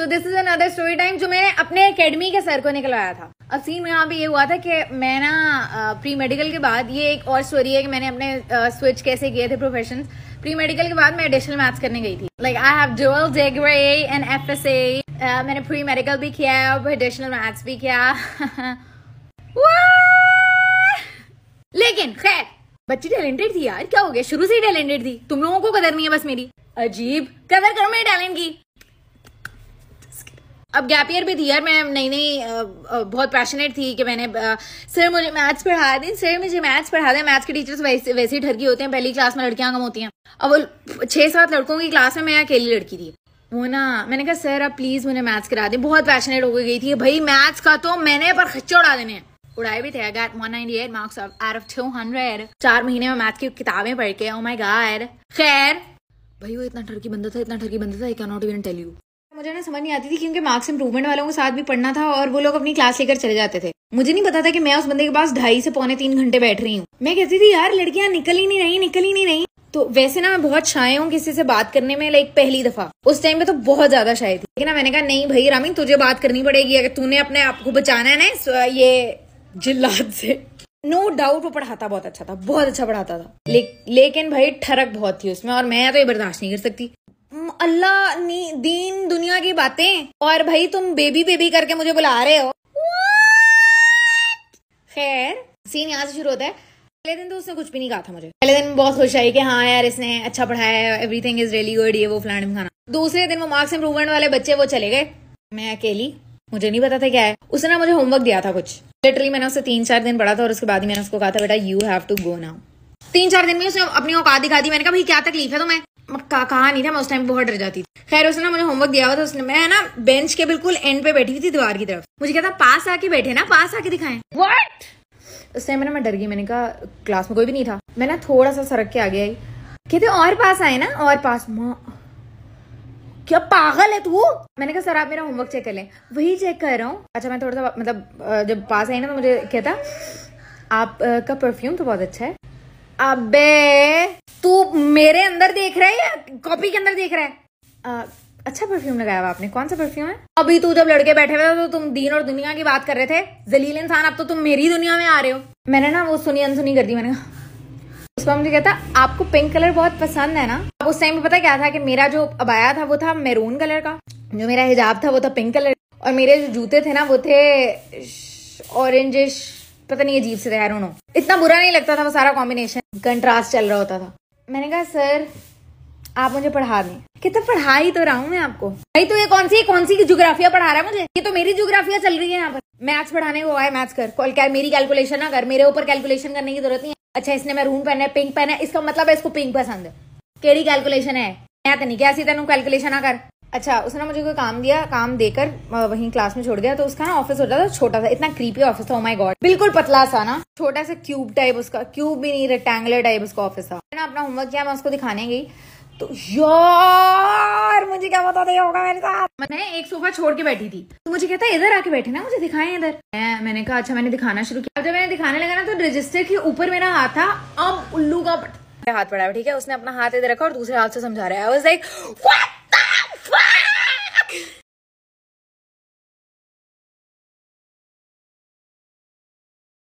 so this is another story time जो मैंने अपने अकेडमी के सर को निकलवाया था अब सीन में यहाँ पे ये हुआ था कि मैं ना प्री मेडिकल के बाद ये एक और स्टोरी है कि मैंने अपने स्विच uh, कैसे किए थे प्रोफेशन प्री मेडिकल के बाद मैं एडिशनल मैथ्स करने गई थी like I have dual degree and F S A मैंने प्री मेडिकल भी किया है और एडिशनल मैथ्स भी किया लेकिन खैर बच्ची टैलेंटेड थी यार क्या हो गया शुरू से ही टैलेंटेड थी तुम लोगों को कदर नहीं है बस मेरी अजीब कदर करो मेरे टैलेंट की अब गैप ईयर भी थी यार मैं नई नई बहुत पैशनेट थी कि मैंने सर मुझे मैथ्स पढ़ा दें सर मुझे मैथ्स पढ़ा दें मैथ्स के टीचर्स वैसे वैसे ही ठरकी होते हैं पहली क्लास में लड़कियां कम होती हैं अब छह सात लड़कों की क्लास में मैं अकेली लड़की थी वो ना मैंने कहा सर आप प्लीज़ मुझे मैथ्स करा दें बहुत पैशनेट हो गई थी भाई मैथ्स का तो मैंने पर खच्चे उड़ा देने उड़ाए भी थे मार्क्स चार महीने में मैथ की किताबें पढ़ के ओ माय गॉड खैर भाई वो इतना ठरकी बंदा था इतना ठरकी बंदा था I can not even tell you मुझे ना समझ नहीं आती थी क्योंकि मार्क्स इंप्रूवमेंट वालों के साथ भी पढ़ना था और वो लोग अपनी क्लास लेकर चले जाते थे मुझे नहीं पता था कि मैं उस बंदे के पास ढाई से पौने तीन घंटे बैठ रही हूँ मैं कहती थी यार लड़कियां निकल ही नहीं रही निकल ही नहीं रही तो वैसे ना मैं बहुत शाये हूँ किसी से बात करने में लाइक पहली दफा उस टाइम पे तो बहुत ज्यादा शाय थी लेकिन मैंने कहा नहीं भाई रामी तुझे बात करनी पड़ेगी अगर तूने अपने आप को बचाना है ना ये जिल्लात से नो no डाउट वो पढ़ाता बहुत अच्छा था बहुत अच्छा पढ़ाता था ले, लेकिन भाई ठरक बहुत थी उसमें और मैं तो ये बर्दाश्त नहीं कर सकती अल्लाह नी दीन दुनिया की बातें और भाई तुम बेबी बेबी करके मुझे बुला रहे हो खैर सीन यहाँ से शुरू होता है पहले दिन तो उसने कुछ भी नहीं कहा था मुझे पहले दिन बहुत खुश आई कि हाँ यार इसने अच्छा पढ़ाया है एवरीथिंग इज रियली गुड ये वो फलाना खाना दूसरे दिन वो मार्क्स इंप्रूवमेंट वाले बच्चे वो चले गए मैं अकेली मुझे नहीं पता था क्या है उसने मुझे होमवर्क दिया था कुछ लिटरली मैंने उससे तीन चार दिन पढ़ा था और उसके बाद मैंने उसको कहा था बेटा you have to go now तीन चार दिन में उसने अपनी औकात दिखा दी मैंने कहा भाई क्या तकलीफ है तुम्हें कहा, कहा नहीं था मैं उस टाइम बहुत डर जाती थी खैर उसने ना मुझे होमवर्क दिया हुआ था उसने मैं ना बेंच के बिल्कुल एंड पे बैठी हुई थी दीवार की तरफ मुझे कहता पास आके बैठे ना पास आके दिखाए व्हाट उस टाइम ना मैं डर गई मैंने कहा क्लास में कोई भी नहीं था मैं ना थोड़ा सा सरक के आगे आई कहते और पास आए ना और पास माँ क्या पागल है तू मैंने कहा सर आप मेरा होमवर्क चेक कर लें वही चेक कर रहा हूँ अच्छा मैं थोड़ा सा मतलब जब पास आई ना तो मुझे कहता आप का परफ्यूम तो बहुत अच्छा है अबे मेरे अंदर देख रहा है या कॉपी के अंदर देख रहा है आ, अच्छा परफ्यूम लगाया हुआ आपने कौन सा परफ्यूम है अभी तू जब लड़के बैठे हुए थे तो तुम दीन और दुनिया की बात कर रहे थे जलील इंसान अब तो तुम मेरी दुनिया में आ रहे हो मैंने ना वो सुनी अनसुनी कर दी मैंने कहा पर मुझे कहता आपको पिंक कलर बहुत पसंद है ना अब उस टाइम पे पता क्या था कि मेरा जो अबाया था वो था मेरून कलर का जो मेरा हिजाब था वो था पिंक कलर और मेरे जो जूते थे ना वो थे ऑरेंजिश पता नहीं अजीब से था यार इतना बुरा नहीं लगता था वो सारा कॉम्बिनेशन कंट्रास्ट चल रहा होता था मैंने कहा सर आप मुझे पढ़ा दें कितना पढ़ा ही तो रहा हूँ मैं आपको भाई तो ये कौन सी कौन सी जोग्राफिया पढ़ा रहा है मुझे ये तो मेरी जोग्राफिया चल रही है यहाँ पर मैथ्स पढ़ाने को आए मैथ्स कर कॉल क्या मेरी कैलकुलेशन ना कर मेरे ऊपर कैलकुलेशन करने की जरूरत नहीं है अच्छा इसने रून पहना है पिंक पहना है इसका मतलब है इसको पिंक पसंद है केड़ी कैलकुलेशन है मैं तो नहीं क्या तेन कैलकुलेशन ना कर अच्छा उसने मुझे कोई काम दिया काम देकर वहीं क्लास में छोड़ दिया तो उसका ना ऑफिस होता था तो छोटा सा इतना क्रीपी ऑफिस था माय oh गॉड बिल्कुल पतला सा ना छोटा सा क्यूब टाइप उसका क्यूब भी नहीं रेक्टेंगुलर टाइप उसका ऑफिस था ना अपना होमवर्क किया मैं उसको दिखाने गई तो यार मुझे क्या बता दिया होगा मेरे साथ मैं एक सोफा छोड़ के बैठी थी तो मुझे कहता है इधर आके बैठे ना मुझे दिखाएं इधर मैं मैंने कहा अच्छा मैंने दिखाना शुरू किया जब मैंने दिखाने लगा ना तो रजिस्टर के ऊपर मेरा हाथ था अब उल्लू का हाथ पड़ा ठीक है उसने अपना हाथ इधर रखा और दूसरे हाथ से समझा रहा है